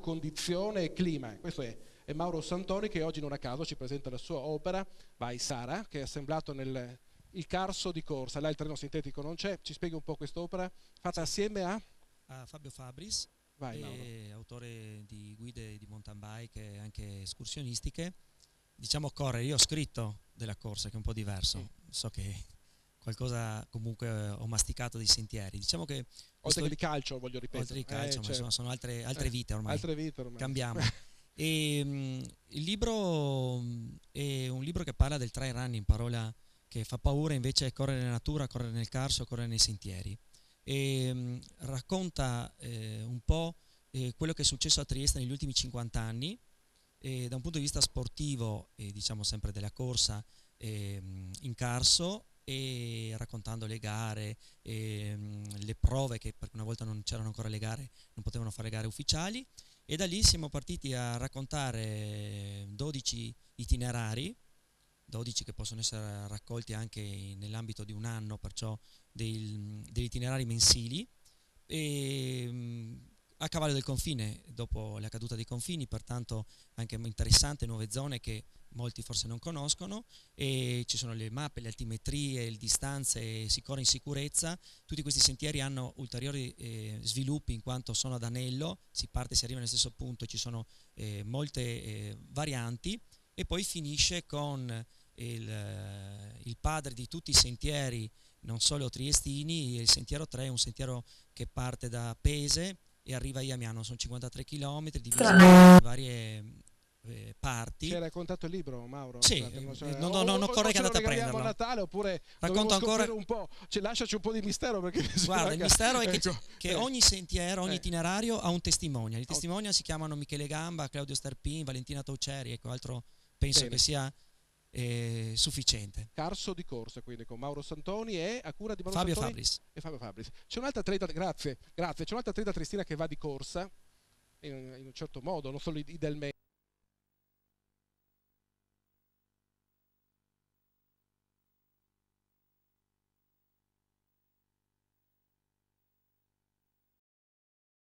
condizione e clima. Questo è, è, Mauro Santoni che oggi non a caso ci presenta la sua opera Vai Sara, che è assemblato nel il Carso di Corsa, là il treno sintetico non c'è, ci spieghi un po' quest'opera, fatta assieme a? a Fabio Fabris, Vai, autore di guide di mountain bike e anche escursionistiche. Diciamo corre, io ho scritto della corsa che è un po' diverso, mm. so che qualcosa comunque eh, ho masticato dei sentieri. Diciamo che oltre che di calcio, voglio ripetere. Oltre di calcio, eh, ma cioè, certo. sono, sono altre, altre, eh, vite ormai. Altre vite ormai. Cambiamo. e, ehm, mh, il libro mm, è un libro che parla del trail running, parola che fa paura invece è correre nella natura, correre nel carso, correre nei sentieri. E, ehm, mh, racconta eh, un po' eh, quello che è successo a Trieste negli ultimi 50 anni, da un punto di vista sportivo, e diciamo sempre della corsa ehm, in carso, e raccontando le gare, e, ehm, le prove che perché una volta non c'erano ancora le gare, non potevano fare gare ufficiali e da lì siamo partiti a raccontare 12 itinerari, 12 che possono essere raccolti anche nell'ambito di un anno, perciò dei, degli itinerari mensili e ehm, a cavallo del confine, dopo la caduta dei confini, pertanto anche interessante nuove zone che molti forse non conoscono, e ci sono le mappe, le altimetrie, le distanze, si corre in sicurezza, tutti questi sentieri hanno ulteriori eh, sviluppi in quanto sono ad anello, si parte e si arriva nello stesso punto, ci sono eh, molte eh, varianti e poi finisce con il, eh, il padre di tutti i sentieri, non solo triestini, il sentiero 3 è un sentiero che parte da Pese e arriva a Iamiano, sono 53 km divisi in varie parti. Ci hai raccontato il libro, Mauro? Sì, cioè, no, no, no, non occorre che andate a prenderlo. a Natale oppure Racconto ancora... un po', cioè, lasciaci un po' di mistero perché... Guarda, il mistero è che, ecco. che eh. ogni sentiero, ogni eh. itinerario ha un testimone. I testimoni oh. si chiamano Michele Gamba, Claudio Starpin, Valentina Tauceri, ecco, altro penso Bene. che sia eh, sufficiente. Carso di corsa quindi con Mauro Santoni e a cura di Mauro Fabio Santoni Fabris. e Fabio Fabris. C'è un'altra trade, grazie, grazie, c'è un'altra trade da Tristina che va di corsa in, in un certo modo, non solo i, del mezzo